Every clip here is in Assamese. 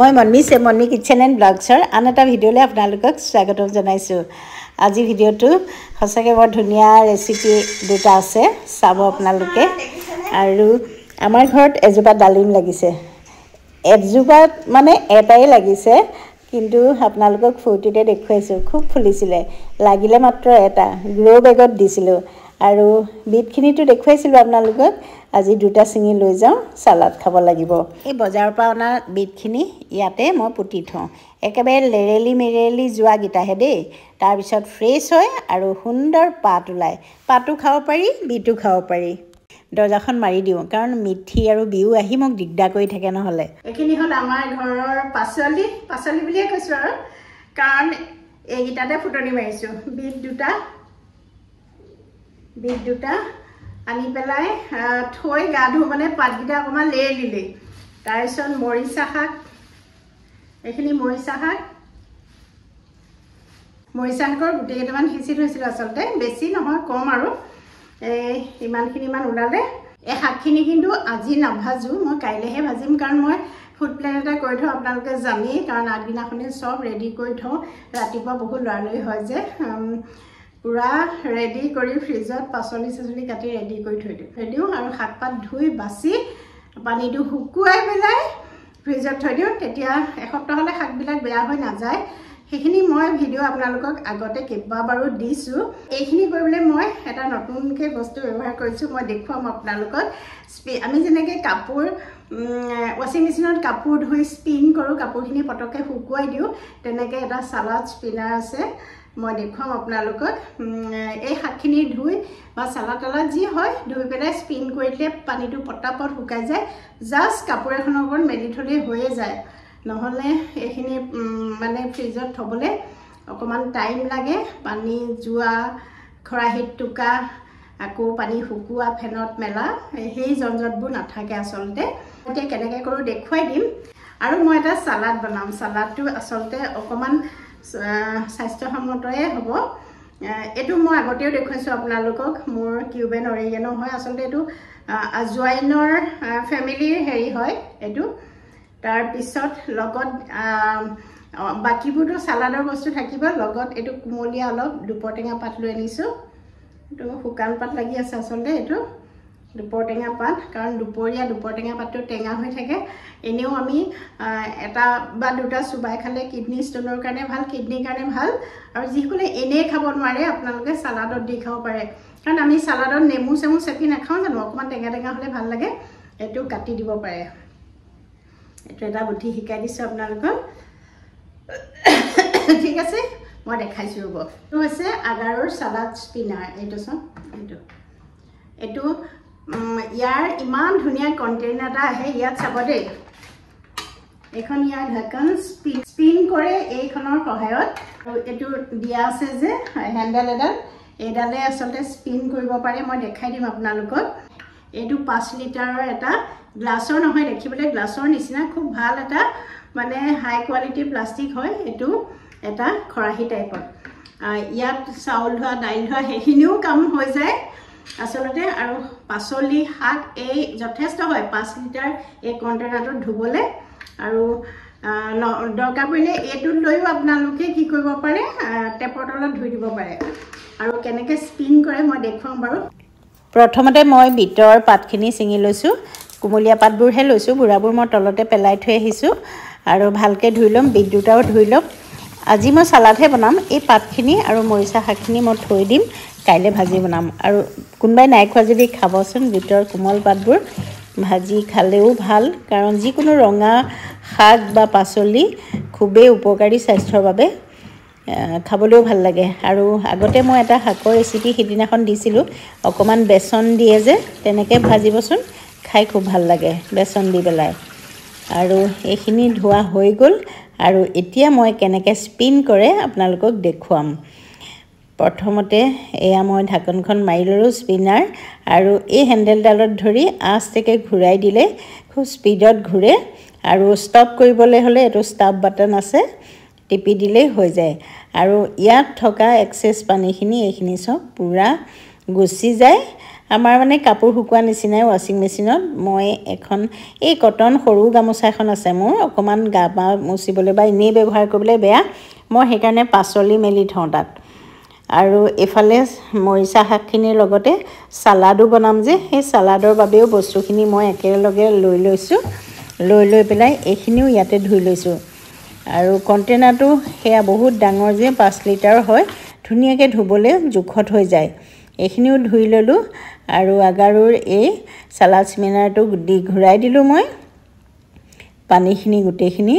মই চে মন্মি কিটচেন এণ্ড ব্লগছৰ আন এটা ভিডিঅ'লৈ আপোনালোকক স্বাগতম জনাইছোঁ আজি ভিডিঅ'টো সঁচাকৈ বৰ ধুনীয়া ৰেচিপি দুটা আছে চাব আপোনালোকে আৰু আমাৰ ঘৰত এজোপা ডালিম লাগিছে এজোপাত মানে এটাই লাগিছে কিন্তু আপোনালোকক ফূৰ্তিতে দেখুৱাইছোঁ খুব ফুলিছিলে লাগিলে মাত্ৰ এটা গ্ৰ' বেগত দিছিলোঁ আৰু বিটখিনিতো দেখুৱাইছিলোঁ আপোনালোকক আজি দুটা চিঙি লৈ যাওঁ চালাড খাব লাগিব এই বজাৰৰ পৰা অনা বিটখিনি ইয়াতে মই পুতি থওঁ একেবাৰে লেৰেলি মেৰেলি যোৱাকেইটাহে দেই তাৰপিছত ফ্ৰেছ হয় আৰু সুন্দৰ পাত ওলায় পাতো খাব পাৰি বিটো খাব পাৰি দৰ্জাখন মাৰি দিওঁ কাৰণ মিঠি আৰু বিহু আহি মোক দিগদাৰ কৰি থাকে নহ'লে এইখিনি হ'ল আমাৰ ঘৰৰ পাচলি পাচলি বুলিয়ে কৈছোঁ আৰু কাৰণ এইকেইটাতে ফুটনি মাৰিছোঁ বিট দুটা বিট দুটা আনি পেলাই থৈ গা ধু মানে পাতকেইটা অকণমান লেৰ দিলেই তাৰপিছত মৰিচা শাক এইখিনি মৰিচা শাক মৰিচা শাকৰ গোটেইকেইটামান সিঁচি থৈছিলোঁ আচলতে বেছি নহয় কম আৰু এই ইমানখিনিমান ওলালে এই শাকখিনি কিন্তু আজি নাভাজোঁ মই কাইলৈহে ভাজিম কাৰণ মই ফুড প্লেন এটা কৰি থওঁ আপোনালোকে জানেই কাৰণ আগদিনাখনি চব ৰেডি কৰি থওঁ ৰাতিপুৱা বহুত লৰালৰি হয় যে পুৰা ৰেডি কৰি ফ্ৰিজত পাচলি চাচলি কাটি ৰেডি কৰি থৈ দিওঁ থৈ দিওঁ আৰু শাক পাত ধুই বাচি পানীটো শুকুৱাই পেলাই ফ্ৰিজত থৈ দিওঁ তেতিয়া এসপ্তাহ শাকবিলাক বেয়া হৈ নাযায় সেইখিনি মই ভিডিঅ' আপোনালোকক আগতে কেইবাবাৰো দিছোঁ এইখিনি কৰিবলৈ মই এটা নতুনকৈ বস্তু ব্যৱহাৰ কৰিছোঁ মই দেখুৱাম আপোনালোকক স্পি আমি যেনেকৈ কাপোৰ ৱাশ্বিং মেচিনত কাপোৰ ধুই স্পিন কৰোঁ কাপোৰখিনি পটককৈ শুকুৱাই দিওঁ তেনেকৈ এটা চালাড স্পিনাৰ আছে মই দেখুৱাম আপোনালোকক এই শাকখিনি ধুই বা চালাড তালাড যি হয় ধুই পেলাই স্পিন কৰি দিলে পানীটো পটাপট শুকাই যায় জাষ্ট কাপোৰ এখনৰ ওপৰত মেলি থ'লেই হৈয়ে যায় নহ'লে এইখিনি মানে ফ্ৰিজত থ'বলৈ অকণমান টাইম লাগে পানী যোৱা খৰাহিত টোকা আকৌ পানী শুকোৱা ফেনত মেলা সেই জঞ্জটবোৰ নাথাকে আচলতে এতিয়া কেনেকৈ কৰোঁ দেখুৱাই দিম আৰু মই এটা চালাড বনাম চালাডটো আচলতে অকণমান স্বাস্থ্যসন্মতয়ে হ'ব এইটো মই আগতেও দেখুৱাইছোঁ আপোনালোকক মোৰ কিউবেন অৰিগেনো হয় আচলতে এইটো জোৱাইনৰ ফেমিলিৰ হেৰি হয় এইটো তাৰপিছত লগত বাকীবোৰতো চালাডৰ বস্তু থাকিব লগত এইটো কোমলীয়া অলপ দুপৰ টেঙা পাত লৈ আনিছোঁ এইটো শুকান পাত লাগি আছে আচলতে এইটো দুপৰটেঙা পাত কাৰণ দুপৰীয়া দুপৰ টেঙা পাতটো টেঙা হৈ থাকে এনেও আমি এটা বা দুটা চুবাই খালে কিডনী ষ্ট'নৰ কাৰণে ভাল কিডনীৰ কাৰণে ভাল আৰু যিসকলে এনেই খাব নোৱাৰে আপোনালোকে চালাডত দি খাব পাৰে কাৰণ আমি চালাডত নেমু চেমু চেপি নাখাওঁ জানো অকণমান টেঙা টেঙা হ'লে ভাল লাগে এইটো কাটি দিব পাৰে এইটো এটা বুদ্ধি শিকাই দিছোঁ আপোনালোকক ঠিক আছে মই দেখাইছোঁ ৰ'ব এইটো হৈছে আগাৰৰ চালাড স্পিনাৰ এইটো চাওক এইটো এইটো ইয়ার ইমান ধুনিয়া কন্টেইনার এটা আছে ইয়াত চাব দে এখন ইয়ার ঢাকন স্পিন স্পিন করে এইখনৰ সহায়ত এটু দিয়া আছে যে হ্যান্ডেল এডাল এডালে আসলে স্পিন কৰিব পাৰে মই দেখাই দিম আপোনালোকক এটু 5 লিটাৰৰ এটা গ্লাসৰ নহয় দেখি বলে গ্লাসৰ নিচিনা খুব ভাল এটা মানে হাই কোয়ালিটি প্লাস্টিক হয় এটু এটা খৰাহি টাইপৰ ইয়াত চাউল ধোয়া দাইল ধোয়া হেখিনিও কাম হৈ যায় আচলতে আৰু পাচলি শাক এই যথেষ্ট হয় পাঁচ লিটাৰ এই কণ্টেইনাৰটোত ধুবলৈ আৰু দৰকাৰ পৰিলে এইটোত লৈও আপোনালোকে কি কৰিব পাৰে টেপৰ তলত ধুই দিব পাৰে আৰু কেনেকৈ স্পিন কৰে মই দেখুৱাম বাৰু প্ৰথমতে মই বিটৰ পাতখিনি ছিঙি লৈছোঁ কোমলীয়া পাতবোৰহে লৈছোঁ বুঢ়াবোৰ মই তলতে পেলাই থৈ আহিছোঁ আৰু ভালকৈ ধুই ল'ম বিদ্যুতাও ধুই ল'ম আজি মই চালাডহে বনাম এই পাতখিনি আৰু মৰিচা শাকখিনি মই থৈ দিম কাইলৈ ভাজি বনাম আৰু কোনোবাই নাই খোৱা যদি খাবচোন বিটৰ কোমল পাতবোৰ ভাজি খালেও ভাল কাৰণ যিকোনো ৰঙা শাক বা পাচলি খুবেই উপকাৰী স্বাস্থ্যৰ বাবে খাবলৈও ভাল লাগে আৰু আগতে মই এটা শাকৰ ৰেচিপি সেইদিনাখন দিছিলোঁ অকণমান বেচন দিয়ে যে তেনেকৈ ভাজিবচোন খাই খুব ভাল লাগে বেচন দি পেলাই আৰু এইখিনি ধোৱা হৈ গ'ল আৰু এতিয়া মই কেনেকৈ স্পিন কৰে আপোনালোকক দেখুৱাম প্ৰথমতে এয়া মই ঢাকনখন মাৰি ল'লোঁ স্পিনাৰ আৰু এই হেণ্ডেলডালত ধৰি আঁচটেকে ঘূৰাই দিলে খুব স্পীডত ঘূৰে আৰু ষ্টপ কৰিবলৈ হ'লে এইটো ষ্টপ বাটন আছে টিপি দিলেই হৈ যায় আৰু ইয়াত থকা এক্সেছ পানীখিনি এইখিনি চব পূৰা গুচি যায় আমাৰ মানে কাপোৰ শুকোৱা নিচিনাই ৱাশ্বিং মেচিনত মই এখন এই কটন সৰু গামোচা এখন আছে মোৰ অকণমান গা পা মুচিবলৈ বা এনেই ব্যৱহাৰ কৰিবলৈ বেয়া মই সেইকাৰণে পাচলি মেলি থওঁ তাত আৰু এইফালে মৰিচা শাকখিনিৰ লগতে চালাডো বনাম যে সেই চালাডৰ বাবেও বস্তুখিনি মই একেলগে লৈ লৈছোঁ লৈ লৈ পেলাই এইখিনিও ইয়াতে ধুই লৈছোঁ আৰু কণ্টেইনাৰটো সেয়া বহুত ডাঙৰ যে পাঁচ লিটাৰ হয় ধুনীয়াকৈ ধুবলৈ জোখত হৈ যায় এইখিনিও ধুই ল'লোঁ আৰু আগাৰুৰ এই চালাচ মিনাৰটো দি ঘূৰাই দিলোঁ মই পানীখিনি গোটেইখিনি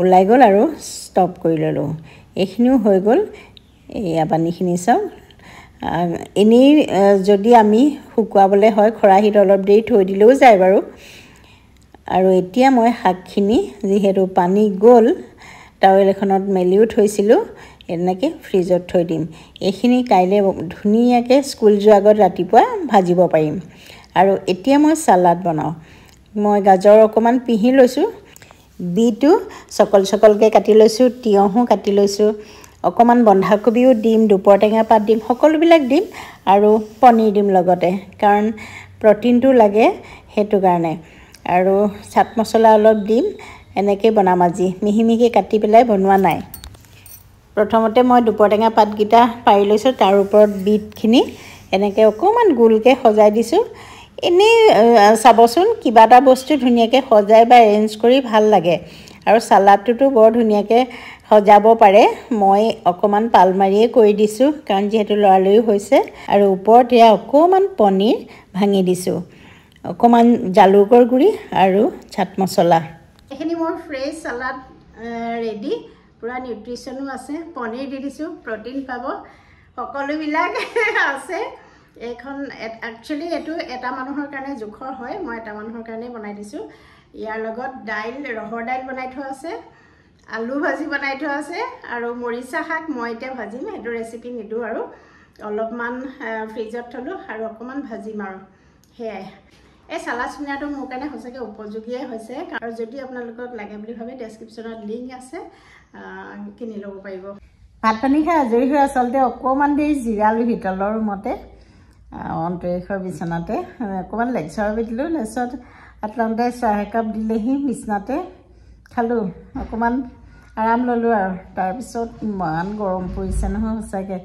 ওলাই গ'ল আৰু ষ্টপ কৰি ল'লোঁ এইখিনিও হৈ গ'ল এয়া পানীখিনি চাওক এনেই যদি আমি শুকুৱাবলৈ হয় খৰাহিত অলপ দেৰি থৈ দিলেও যায় বাৰু আৰু এতিয়া মই শাকখিনি যিহেতু পানী গ'ল টাৱেল এখনত মেলিও থৈছিলোঁ এনেকৈ ফ্ৰিজত থৈ দিম এইখিনি কাইলৈ ধুনীয়াকৈ স্কুল যোৱাৰ আগত ৰাতিপুৱা ভাজিব পাৰিম আৰু এতিয়া মই চালাড বনাওঁ মই গাজৰ অকণমান পিহি লৈছোঁ বিটো চকল চকলকৈ কাটি লৈছোঁ তিয়ঁহো কাটি লৈছোঁ অকণমান বন্ধাকবিও দিম দুপৰ টেঙা পাত দিম সকলোবিলাক দিম আৰু পনীৰ দিম লগতে কাৰণ প্ৰটিনটো লাগে সেইটো কাৰণে আৰু চাট মছলা অলপ দিম এনেকৈয়ে বনাম আজি মিহি মিহি কাটি পেলাই বনোৱা নাই প্ৰথমতে মই দুপৰটেঙা পাতকেইটা পাৰি লৈছোঁ তাৰ ওপৰত বিটখিনি এনেকৈ অকণমান গোলকৈ সজাই দিছোঁ এনেই চাবচোন কিবা এটা বস্তু ধুনীয়াকৈ সজাই বা এৰেঞ্জ কৰি ভাল লাগে আৰু চালাডটোতো বৰ ধুনীয়াকৈ সজাব পাৰে মই অকণমান পালমাৰিয়ে কৰি দিছোঁ কাৰণ যিহেতু লৰালৰিও হৈছে আৰু ওপৰত এয়া অকণমান পনীৰ ভাঙি দিছোঁ অকণমান জালুকৰ গুড়ি আৰু চাট মচলা এইখিনি মোৰ ফ্ৰেছ চালাড ৰেডি পুৰা নিউট্ৰিশ্যনো আছে পনীৰ দি দিছোঁ প্ৰটিন পাব সকলোবিলাক আছে এইখন একচুৱেলি এইটো এটা মানুহৰ কাৰণে জোখৰ হয় মই এটা মানুহৰ কাৰণে বনাই দিছোঁ ইয়াৰ লগত দাইল ৰহৰ দাইল বনাই থোৱা আছে আলু ভাজি বনাই থোৱা আছে আৰু মৰিচা শাক মই এতিয়া ভাজিম সেইটো ৰেচিপি নিদিওঁ আৰু অলপমান ফ্ৰিজত থ'লোঁ আৰু অকণমান ভাজিম আৰু সেয়াই এই চালা চিনাটো মোৰ কাৰণে সঁচাকৈ উপযোগীয়ে হৈছে আৰু যদি আপোনালোকক লাগে বুলি ভাবে ডেছক্ৰিপশ্যনত লিংক আছে কিনি ল'ব পাৰিব ভাত পানী খাই আজৰি হৈ আচলতে অকণমান দেৰি জিৰালোঁ শীতলৰ মতে অন্তৰীক্ষৰ বিচনাতে অকণমান লেকচাৰ পিতিলোঁ লেকচাৰত আটলাণ্টাই চাহ একাপ দিলেহি বিচনাতে খালোঁ অকণমান আৰাম ল'লোঁ আৰু তাৰপিছত ইমান গৰম পৰিছে নহয় সঁচাকৈ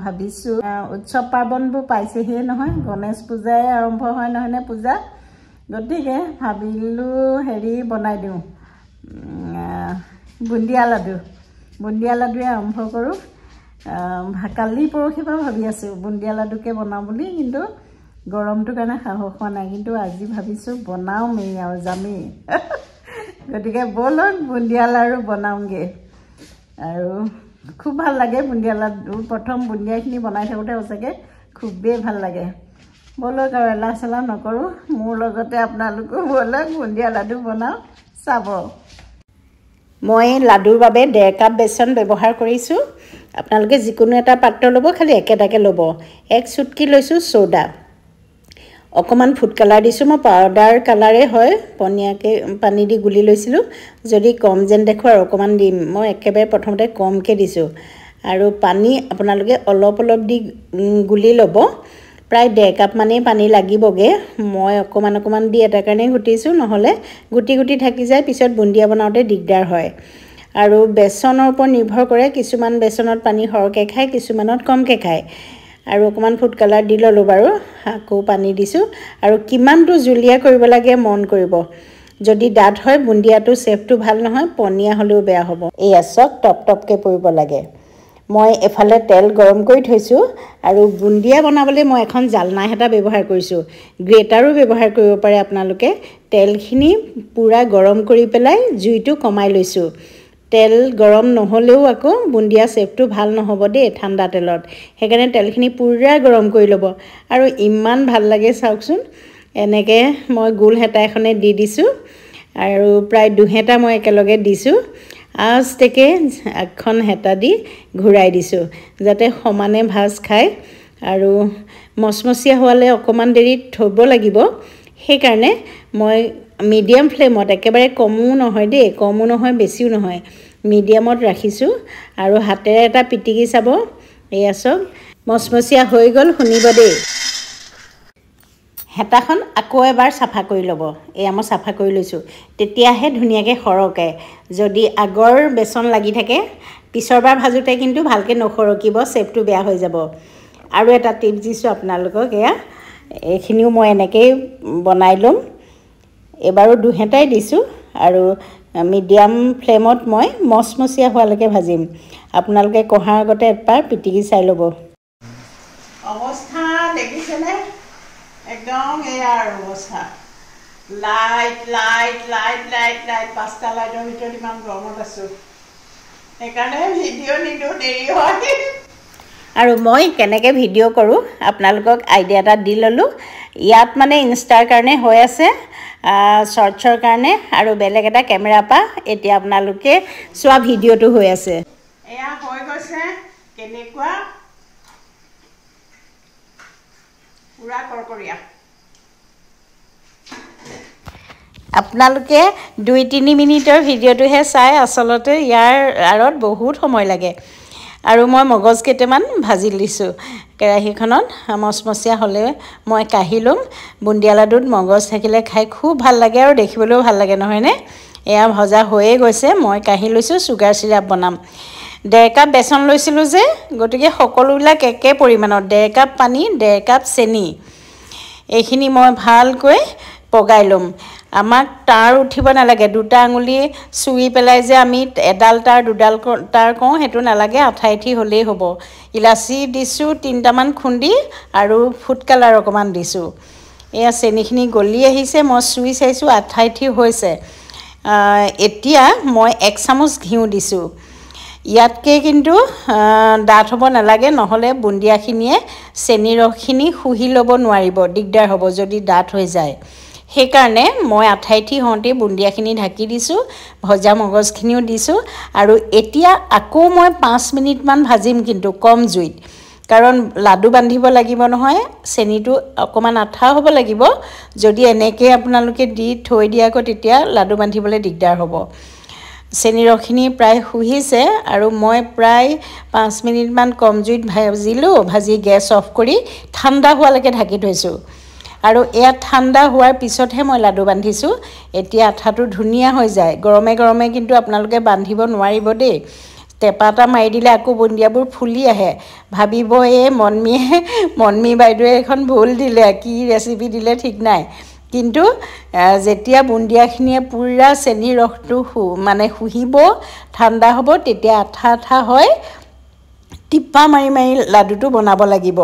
ভাবিছোঁ উৎসৱ পাৰ্বণবোৰ পাইছেহিয়ে নহয় গণেশ পূজাই আৰম্ভ হয় নহয়নে পূজা গতিকে ভাবিলোঁ হেৰি বনাই দিওঁ বুন্দিয়া লাডু বুন্দিয়া লাডুৱে আৰম্ভ কৰোঁ কালি পৰহি পৰা ভাবি আছোঁ বুন্দিয়া লাডুকে বনাওঁ বুলি কিন্তু গৰমটোৰ কাৰণে সাহস হোৱা নাই কিন্তু আজি ভাবিছোঁ বনাওঁমেই আৰু যামেই গতিকে ব'লক বুন্দিয়া লাড়ু বনাওঁগৈ আৰু খুব ভাল লাগে বুন্দিয়া লাড্ডু প্ৰথম বুন্দিয়াখিনি বনাই থাকোঁতে সঁচাকৈ খুবেই ভাল লাগে বলক আৰু এলাহ চেলাহ নকৰোঁ মোৰ লগতে আপোনালোকো বলক বুন্দিয়া লাডু বনাওঁ চাব মই লাডুৰ বাবে ডেৰ কাপ বেচন ব্যৱহাৰ কৰিছোঁ আপোনালোকে যিকোনো এটা পাত্ৰ ল'ব খালী একেটাকে ল'ব এক চুটকি লৈছোঁ চ'ডা অকণমান ফুড কালাৰ দিছোঁ মই পাউডাৰ কালাৰে হয় পনীয়াকৈ পানী দি গুলি লৈছিলোঁ যদি কম যেন দেখোঁ আৰু অকণমান দিম মই একেবাৰে প্ৰথমতে কমকৈ দিছোঁ আৰু পানী আপোনালোকে অলপ অলপ দি গুলি ল'ব প্ৰায় ডেৰ কাপমানেই পানী লাগিবগৈ মই অকণমান অকণমান দি এটা কাৰণেই ঘুটিছোঁ নহ'লে গুটি গুটি থাকি যায় পিছত বুন্দিয়া বনাওঁতে দিগদাৰ হয় আৰু বেচনৰ ওপৰত নিৰ্ভৰ কৰে কিছুমান বেচনত পানী সৰহকৈ খায় কিছুমানত কমকৈ খায় আৰু অকণমান ফুড কালাৰ দি ল'লোঁ বাৰু আকৌ পানী দিছোঁ আৰু কিমানটো জুলীয়া কৰিব লাগে মন কৰিব যদি ডাঠ হয় বুন্দিয়াটো চেফটো ভাল নহয় পনীয়া হ'লেও বেয়া হ'ব এইয়া চক টপ টপকৈ পৰিব লাগে মই এফালে তেল গৰম কৰি থৈছোঁ আৰু বুন্দিয়া বনাবলৈ মই এখন জালনা হেতা ব্যৱহাৰ কৰিছোঁ গ্ৰেটাৰো ব্যৱহাৰ কৰিব পাৰে আপোনালোকে তেলখিনি পূৰা গৰম কৰি পেলাই জুইটো কমাই লৈছোঁ তেল গৰম নহ'লেও আকৌ বুন্দিয়া চেপটো ভাল নহ'ব দেই ঠাণ্ডা তেলত সেইকাৰণে তেলখিনি পূৰা গৰম কৰি ল'ব আৰু ইমান ভাল লাগে চাওকচোন এনেকৈ মই গোল হেতা এখনে দি দিছোঁ আৰু প্ৰায় দুহেতা মই একেলগে দিছোঁ আজতেকে আগখন হেতা দি ঘূৰাই দিছোঁ যাতে সমানে ভাজ খায় আৰু মচমচীয়া হোৱালৈ অকণমান দেৰি থ'ব লাগিব সেইকাৰণে মই মিডিয়াম ফ্লেমত একেবাৰে কমো নহয় দেই কমো নহয় বেছিও নহয় মিডিয়ামত ৰাখিছোঁ আৰু হাতেৰে এটা পিটিকি চাব এয়া চব মচমচীয়া হৈ গ'ল শুনিব দেই হেতাখন আকৌ এবাৰ চাফা কৰি ল'ব এয়া মই চাফা কৰি লৈছোঁ তেতিয়াহে ধুনীয়াকৈ সৰকে যদি আগৰ বেচন লাগি থাকে পিছৰবাৰ ভাজোঁতে কিন্তু ভালকৈ নসৰকিব চেপটো বেয়া হৈ যাব আৰু এটা টিপ দিছোঁ আপোনালোকক এয়া এইখিনিও মই এনেকেই বনাই ল'ম এইবাৰো দুহেটাই দিছোঁ আৰু মিডিয়াম ফ্লেমত মই মচমচীয়া হোৱালৈকে ভাজিম আপোনালোকে কঁহাৰ আগতে এপাৰ পিটিকি চাই ল'ব অৱস্থা দেখিছেনে একদম এয়া আৰু অৱস্থা light light light light light পাঁচটা লাইটৰ ভিতৰত ইমান গৰমত আছোঁ সেইকাৰণে ভিডিঅ' নিদিওঁ দেৰি হয় আৰু মই কেনেকৈ ভিডিঅ' কৰোঁ আপোনালোকক আইডিয়া এটা দি ল'লোঁ ইয়াত মানে ইনষ্টাৰ কাৰণে হৈ আছে শ্বৰ্টছৰ কাৰণে আৰু বেলেগ এটা কেমেৰা পৰা এতিয়া আপোনালোকে চোৱা ভিডিঅ'টো হৈ আছে এয়া হৈ গৈছে কেনেকুৱা পূৰা কৰকৰীয়া আপোনালোকে দুই তিনি মিনিটৰ ভিডিঅ'টোহে চাই আচলতে ইয়াৰ আঁৰত বহুত সময় লাগে আৰু মই মগজ কেইটামান ভাজি দিছোঁ কেৰাহীখনত মচমচীয়া হ'লে মই কাঢ়ি ল'ম বুন্দিয়া লাডুত মগজ থাকিলে খাই খুব ভাল লাগে আৰু দেখিবলৈও ভাল লাগে নহয়নে এয়া ভজা হৈয়ে গৈছে মই কাঢ়ি লৈছোঁ চুগাৰ চিৰাপ বনাম ডেৰ কাপ বেচন লৈছিলোঁ যে গতিকে সকলোবিলাক একে পৰিমাণত ডেৰ কাপ পানী ডেৰ কাপ চেনি এইখিনি মই ভালকৈ পগাই ল'ম আমাক তাঁৰ উঠিব নালাগে দুটা আঙুলি চুই পেলাই যে আমি এডাল তাঁৰ দুডাল তাঁৰ কওঁ সেইটো নালাগে আঠাইঠি হ'লেই হ'ব ইলাচি দিছোঁ তিনিটামান খুন্দি আৰু ফুড কালাৰ অকণমান দিছোঁ এয়া চেনিখিনি গলি আহিছে মই চুই চাইছোঁ আঠাইঠি হৈছে এতিয়া মই এক চামুচ ঘিউ দিছোঁ ইয়াতকৈ কিন্তু ডাঠ হ'ব নালাগে নহ'লে বুন্দিয়াখিনিয়ে ৰসখিনি শুহি ল'ব নোৱাৰিব দিগদাৰ হ'ব যদি ডাঠ হৈ যায় সেইকাৰণে মই আঠাইঠি হওঁতেই বুন্দিয়াখিনি ঢাকি দিছোঁ ভজা মগজখিনিও দিছোঁ আৰু এতিয়া আকৌ মই পাঁচ মিনিটমান ভাজিম কিন্তু কম জুইত কাৰণ লাডু বান্ধিব লাগিব নহয় চেনিটো অকণমান আঠা হ'ব লাগিব যদি এনেকৈ আপোনালোকে দি থৈ দিয়া আকৌ তেতিয়া লাডু বান্ধিবলৈ দিগদাৰ হ'ব চেনি ৰসখিনি প্ৰায় শুহিছে আৰু মই প্ৰায় পাঁচ মিনিটমান কম জুইত ভাজিলোঁ ভাজি গেছ অফ কৰি ঠাণ্ডা হোৱালৈকে ঢাকি থৈছোঁ আৰু এয়া ঠাণ্ডা হোৱাৰ পিছতহে মই লাডু বান্ধিছোঁ এতিয়া আঠাটো ধুনীয়া হৈ যায় গৰমে গৰমে কিন্তু আপোনালোকে বান্ধিব নোৱাৰিব দেই টেপা এটা মাৰি দিলে আকৌ বুন্দিয়াবোৰ ফুলি আহে ভাবিব এই মন্মীয়ে মন্মী বাইদেৱে এইখন ভুল দিলে কি ৰেচিপি দিলে ঠিক নাই কিন্তু যেতিয়া বুন্দিয়াখিনিয়ে পূৰা চেনি ৰসটো মানে শুহিব ঠাণ্ডা হ'ব তেতিয়া আঠা আঠা হয় টিপ্পা মাৰি মাৰি লাডুটো বনাব লাগিব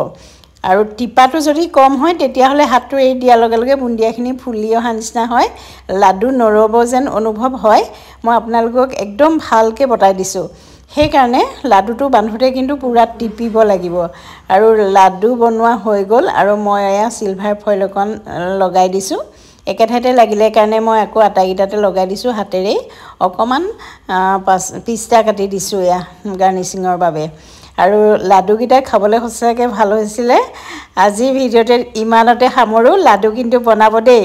আৰু টিপাটো যদি কম হয় তেতিয়াহ'লে হাতটো এৰি দিয়াৰ লগে লগে বুন্দিয়াখিনি ফুলি অহা নিচিনা হয় লাডু নৰ'ব যেন অনুভৱ হয় মই আপোনালোকক একদম ভালকৈ বটাই দিছোঁ সেইকাৰণে লাডুটো বান্ধোতে কিন্তু পূৰা টিপিব লাগিব আৰু লাডু বনোৱা হৈ গ'ল আৰু মই এয়া চিলভাৰ ফইল অকণ লগাই দিছোঁ একে ঠাইতে লাগিলে কাৰণে মই আকৌ আটাইকেইটাতে লগাই দিছোঁ হাতেৰেই অকণমান পাচ পিষ্টা কাটি দিছোঁ এয়া গাৰ্নিচিঙৰ বাবে আৰু লাডুকেইটা খাবলৈ সঁচাকৈ ভাল হৈছিলে আজি ভিডিঅ'টোত ইমানতে সামৰোঁ লাডু কিন্তু বনাব দেই